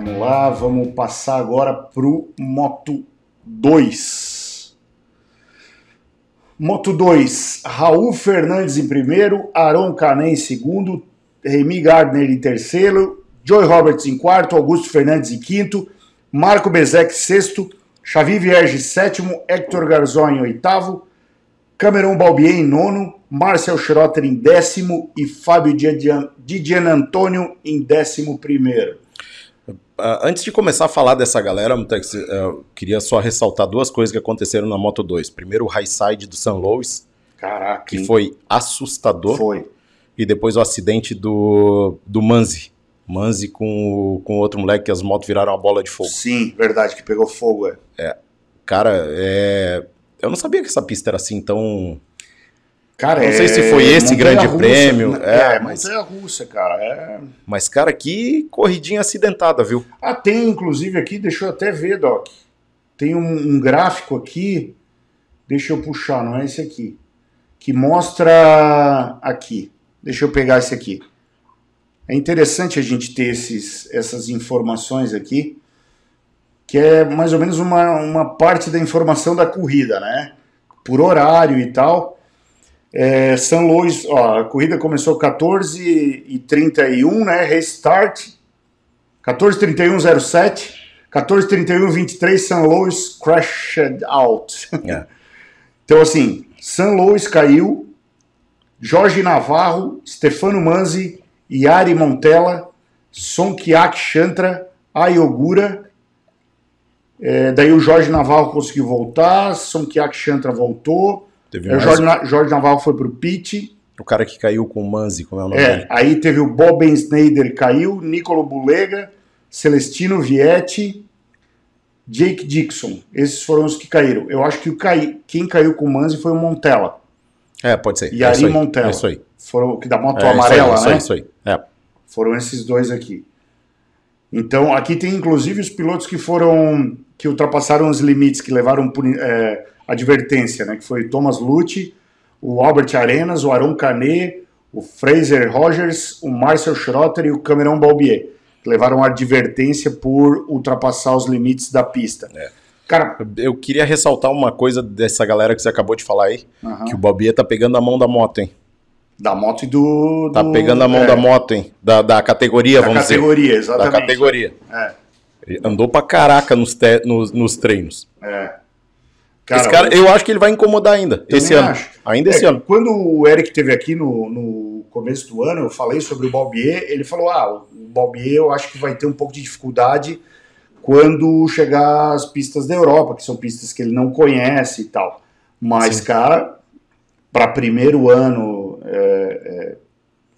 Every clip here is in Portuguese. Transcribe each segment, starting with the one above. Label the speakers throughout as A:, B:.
A: Vamos lá, vamos passar agora pro Moto 2. Moto 2, Raul Fernandes em primeiro, Aaron Canem em segundo, Remy Gardner em terceiro, Joy Roberts em quarto, Augusto Fernandes em quinto, Marco Bezek sexto, Xavi Vierge sétimo, Hector Garzón em oitavo, Cameron Balbier em nono, Marcel Schroeter em décimo e Fábio Didian Antônio em décimo primeiro.
B: Ah, antes de começar a falar dessa galera, eh, eu queria só ressaltar duas coisas que aconteceram na Moto 2. Primeiro, o high side do San Louis. Caraca. Que foi assustador. Foi. E depois o acidente do, do Manzi. Manzi com, com outro moleque que as motos viraram uma bola de fogo. Sim,
A: verdade, que pegou fogo, é.
B: é cara, é... eu não sabia que essa pista era assim tão Cara, não sei se foi é esse grande Rússia, prêmio. Né? É, é mas...
A: Montanha cara. É... Mas, cara, que corridinha acidentada, viu? Ah, tem, inclusive, aqui, deixa eu até ver, Doc. Tem um, um gráfico aqui, deixa eu puxar, não é esse aqui. Que mostra aqui. Deixa eu pegar esse aqui. É interessante a gente ter esses, essas informações aqui, que é mais ou menos uma, uma parte da informação da corrida, né? Por horário e tal. É, São Luís, a corrida começou 14 e 31, né? Restart. 14 31 07. 14 31 23, São Luís crashed out. É. então, assim, São Luís caiu, Jorge Navarro, Stefano Manzi, Yari Montella, Sonkiak Chantra, Ayogura. É, daí o Jorge Navarro conseguiu voltar, Sonkiak Chantra voltou. Teve é o Jorge, mais... Jorge Naval foi pro pit. O cara que caiu com o Manzi, como é o nome é, dele. Aí teve o Bob Snyder caiu, Nicolo Bulega, Celestino Vietti, Jake Dixon. Esses foram os que caíram. Eu acho que o cai... quem caiu com o Manzi foi o Montella.
B: É, pode ser. E é aí, Montella. É isso aí.
A: Foram, que da é, moto é, amarela, isso aí, né? Isso aí, isso aí. É. Foram esses dois aqui. Então, aqui tem inclusive os pilotos que foram. que ultrapassaram os limites, que levaram. É, advertência, né, que foi Thomas Lute, o Albert Arenas, o Aaron Canet, o Fraser Rogers, o Marcel Schrotter e o Cameron Balbier, que levaram a advertência por ultrapassar os limites da pista.
B: É. Cara, eu queria ressaltar uma coisa dessa galera que você acabou de falar aí, uh -huh. que o Balbier tá pegando a mão da moto, hein?
A: Da moto e do. Tá do tá pegando a mão é, da moto,
B: hein? Da, da categoria, da vamos categoria, dizer. Exatamente. Da
A: categoria, É.
B: Andou pra caraca nos, te, nos, nos treinos. É. Cara, esse cara, eu acho que
A: ele vai incomodar ainda, esse ano. Acho. Ainda é, esse ano. Quando o Eric teve aqui no, no começo do ano, eu falei sobre o Balbier, ele falou: ah, o Balbier eu acho que vai ter um pouco de dificuldade quando chegar às pistas da Europa, que são pistas que ele não conhece e tal. Mas, Sim. cara, para primeiro ano é,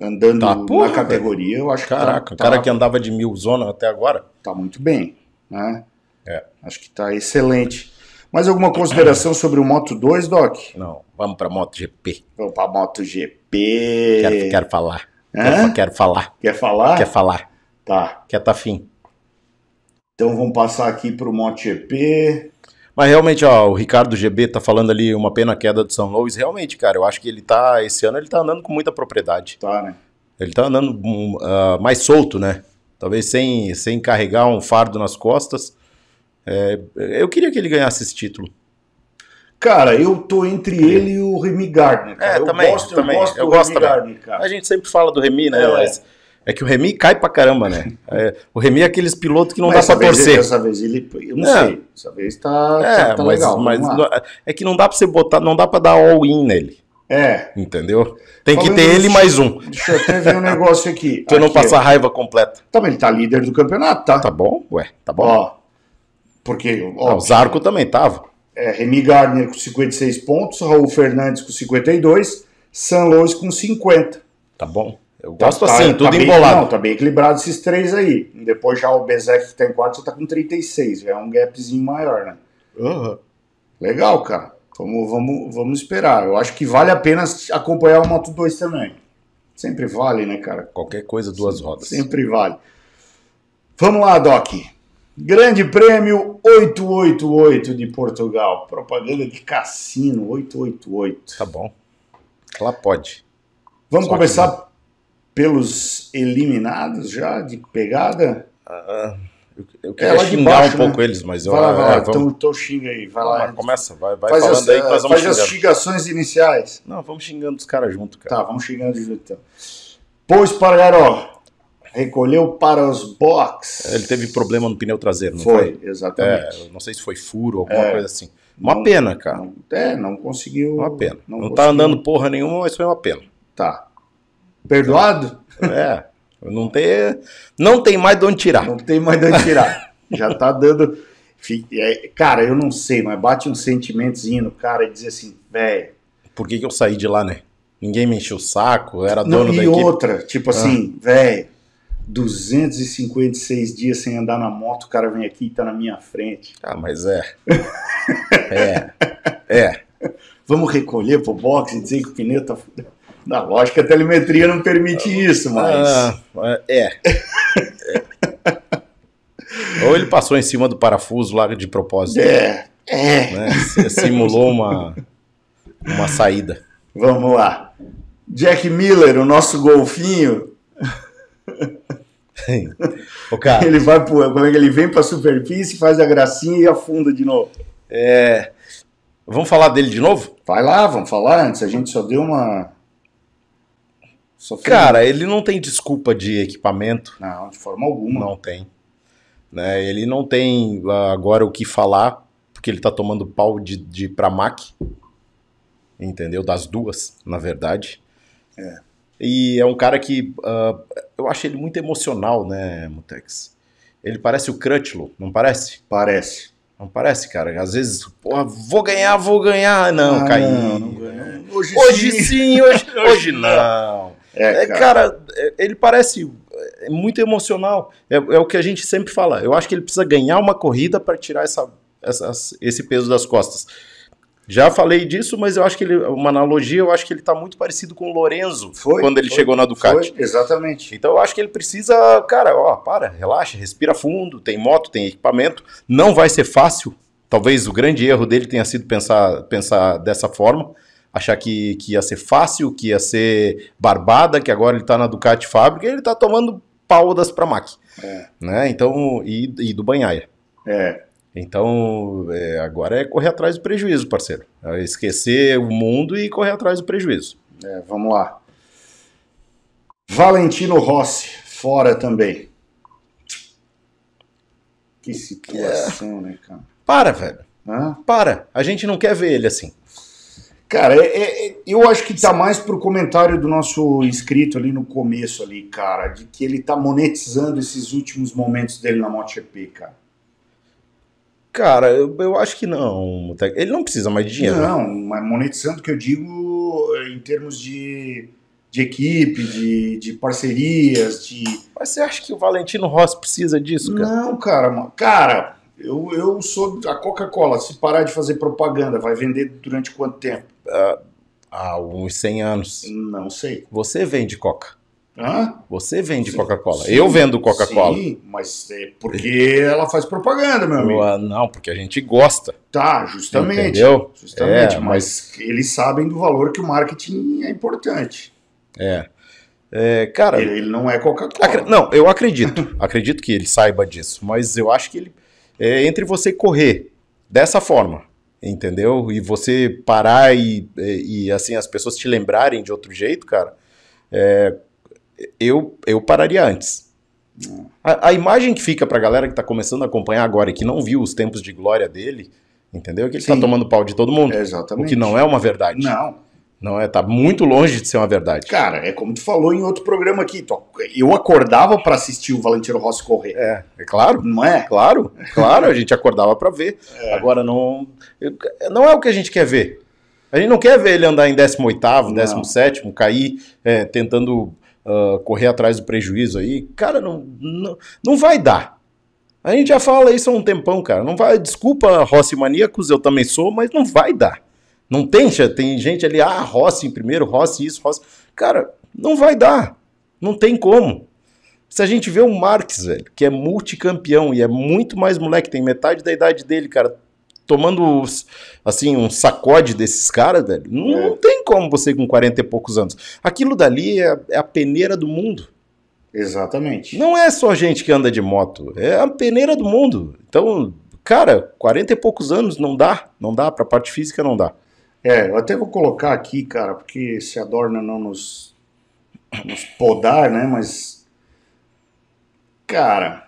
A: é, andando tá, porra, na categoria, eu acho tá, Caraca, que. Caraca, tá, o cara que andava
B: de mil zona até agora. Tá muito bem, né? É. Acho
A: que tá excelente. Mais alguma consideração sobre o Moto 2, Doc? Não,
B: vamos para MotoGP. Vamos para MotoGP. Quero, quero falar. Quero, quero, falar. Quer falar? Quer falar. Tá. Quer tá fim.
A: Então vamos passar aqui para o
B: MotoGP. Mas realmente, ó, o Ricardo GB tá falando ali uma pena queda do São Louis. Realmente, cara, eu acho que ele tá, esse ano ele tá andando com muita propriedade. Tá, né? Ele tá andando uh, mais solto, né? Talvez sem, sem carregar um fardo nas costas. É, eu queria que ele ganhasse esse título.
A: Cara, eu tô entre ele e o Remy
B: Gardner. Cara. É, eu também, gosto, também. Eu gosto, eu gosto Remy Gardner, cara. A gente sempre fala do Remy, né? É. Mas é que o Remy cai pra caramba, né? É, o Remy é aqueles pilotos que não mas dá pra torcer. Ele,
A: vez ele, eu não é. sei. essa
B: vez tá, tá, é, tá mas, legal. Mas é que não dá pra você botar, não dá pra dar all-in nele. É. Entendeu? Tem Falando que ter ele mais um.
A: Deixa eu até ver um negócio aqui. pra aqui. não passar raiva completa. Tá, mas ele tá líder do campeonato, tá? Tá bom, ué, tá bom. Ó, porque. É, óbvio, ah, o Zarco também estava. É, Remy Gardner com 56 pontos, Raul Fernandes com 52, San Luis com 50. Tá bom. Eu então gosto tá, assim, tá, tudo tá embolado. não, tá bem equilibrado esses três aí. Depois já o Bezek que tá em quarto, tá com 36. é um gapzinho maior, né? Uhum. Legal, cara. Vamos, vamos, vamos esperar. Eu acho que vale a pena acompanhar o Moto 2 também. Sempre vale, né, cara? Qualquer coisa, duas rodas. Sempre vale. Vamos lá, Doc. Grande Prêmio 888 de Portugal. Propaganda de cassino 888. Tá bom. Lá pode. Vamos Só começar que... pelos eliminados já, de pegada? Ah, eu, quero é, xingar baixo, um né? pouco eles, mas eu. Vai lá, é, vai É, vamos... então, então xinga aí, vai lá. começa, vai, vai faz falando as, aí que nós vamos Faz xingando. as xingações iniciais. Não, vamos xingando os caras junto, cara. Tá, vamos xingando junto então. Pô, Espargaró, Recolheu para os box.
B: Ele teve problema no pneu traseiro, não foi? Foi, exatamente. É, não sei se foi furo, ou alguma é, coisa assim. Uma não, pena, cara. Não, é, não conseguiu. Uma pena. Não, não tá andando porra nenhuma, mas foi uma pena. Tá. Perdoado? É. Não tem,
A: não tem mais de onde tirar. Não tem mais de onde tirar. Já tá dando. É, cara, eu não sei, mas bate um sentimentozinho no cara e diz assim, velho. Por que, que eu
B: saí de lá, né? Ninguém me encheu o saco, era dono não, e E outra, tipo ah. assim,
A: velho 256 dias sem andar na moto, o cara vem aqui e tá na minha frente. Ah, mas é. é. É. Vamos recolher pro box e dizer que o pneu tá Na lógica, a telemetria não permite ah, isso, mas. Ah,
B: é. é. Ou ele passou em cima do parafuso lá de propósito. É. É. Né? Simulou uma, uma saída.
A: Vamos lá. Jack Miller, o nosso golfinho o cara, ele vai pro, como é que ele vem para a superfície, faz a gracinha e afunda de novo. É, vamos falar dele de novo? Vai lá, vamos falar antes. A gente só deu uma. Só cara, ele não tem desculpa de
B: equipamento. Não, de forma alguma. Não tem. Né? Ele não tem ah, agora o que falar, porque ele está tomando pau de, de Pramac. Entendeu? Das duas, na verdade. É. E é um cara que uh, eu acho ele muito emocional, né, Mutex? Ele parece o Crutchlow, não parece? Parece. Não parece, cara? Às vezes, porra, vou ganhar, vou ganhar. Não, ah, Não, não Hoje, hoje sim, sim hoje, hoje não. É, é, cara. É, cara, ele parece é muito emocional. É, é, o que a gente sempre fala. Eu acho que ele precisa ganhar uma corrida para tirar essa, essa, esse peso das costas. Já falei disso, mas eu acho que ele, uma analogia, eu acho que ele está muito parecido com o Lorenzo foi, quando ele foi, chegou na Ducati. Foi, exatamente. Então eu acho que ele precisa, cara, ó, para, relaxa, respira fundo, tem moto, tem equipamento, não vai ser fácil. Talvez o grande erro dele tenha sido pensar, pensar dessa forma, achar que, que ia ser fácil, que ia ser barbada, que agora ele está na Ducati fábrica, e ele está tomando pau das Pramac, é. né? Então e, e do Banhaia. É. Então, é, agora é correr atrás do prejuízo, parceiro. É esquecer o mundo e correr atrás do
A: prejuízo. É, vamos lá. Valentino Rossi, fora também. Que situação, né, cara? Para, velho. Hã? Para. A gente não quer ver ele assim. Cara, é, é, é eu acho que tá mais pro comentário do nosso inscrito ali no começo ali, cara, de que ele tá monetizando esses últimos momentos dele na MotoGP, cara. Cara,
B: eu, eu acho que não. Ele não precisa mais de dinheiro. Né? Não,
A: mas monetizando que eu digo eh, em termos de, de equipe, de, de parcerias, de. Mas você acha que o Valentino Rossi precisa disso, cara? Não, cara, cara, eu, eu sou. A Coca-Cola, se parar de fazer propaganda, vai vender durante quanto tempo? Ah, há
B: uns 100 anos. Não sei. Você vende Coca. Hã? Você vende Coca-Cola. Eu vendo Coca-Cola. Sim,
A: mas é porque ela faz propaganda, meu amigo. não, porque a gente gosta. Tá, justamente. Entendeu? Justamente, é, mas... mas... eles sabem do valor que o marketing é importante. É. é cara. Ele, ele, não é Coca-Cola.
B: Não, eu acredito. acredito que ele saiba disso. Mas eu acho que ele. É, entre você correr dessa forma, entendeu? E você parar e, e, assim as pessoas te lembrarem de outro jeito, cara. É, eu, eu pararia antes. A, a imagem que fica para a galera que está começando a acompanhar agora e que não viu os tempos de glória dele, entendeu? Que ele está tomando pau de todo mundo. exatamente. O que não é uma verdade. Não. Não é, tá muito longe de ser uma verdade. Cara, é como tu falou em outro programa aqui, eu acordava para assistir o Valentino Rossi correr. É, é claro. Não é? Claro, claro, a gente acordava para ver. É. Agora não não é o que a gente quer ver. A gente não quer ver ele andar em 18 17 cair é, tentando uh, correr atrás do prejuízo aí, cara, não, não, não vai dar. A gente já fala isso há um tempão, cara. Não vai, desculpa, Rossi maníacos, eu também sou, mas não vai dar. Não tem, tem gente ali, ah, Rossi em primeiro, Rossi isso, Rossi. Cara, não vai dar. Não tem como. Se a gente vê o Marx, velho, que é multicampeão e é muito mais moleque, tem metade da idade dele, cara, tomando, assim, um sacode desses caras, velho, não, é. tem como você com 40 e poucos anos. Aquilo dali é, é a peneira do mundo. Exatamente. Não é só gente que anda de moto, é a peneira do mundo. Então, cara, 40
A: e poucos anos não dá, não dá, pra parte física não dá. É, eu até vou colocar aqui, cara, porque se adorna não nos, nos podar, né, mas, cara,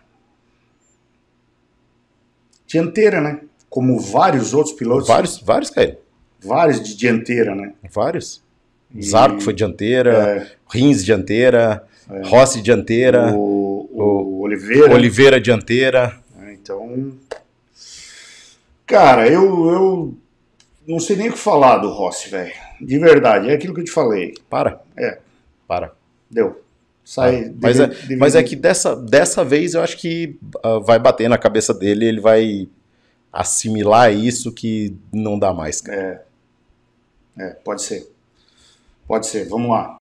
A: dianteira, né? como vários outros pilotos. Vários, vários caíram. Vários de dianteira, né? Vários.
B: E... Zarco foi dianteira, é. Rins dianteira, é. Rossi dianteira, o, o, o Oliveira. Oliveira dianteira.
A: É, então, cara, eu, eu não sei nem o que falar do Rossi, velho. De verdade, é aquilo que eu te falei. Para. É. Para. Deu. Sai, ah, mas, é, mas é que
B: dessa, dessa vez eu acho que uh, vai bater na cabeça dele, ele vai assimilar isso que não dá mais, cara. É. é, pode ser.
A: Pode ser, vamos lá.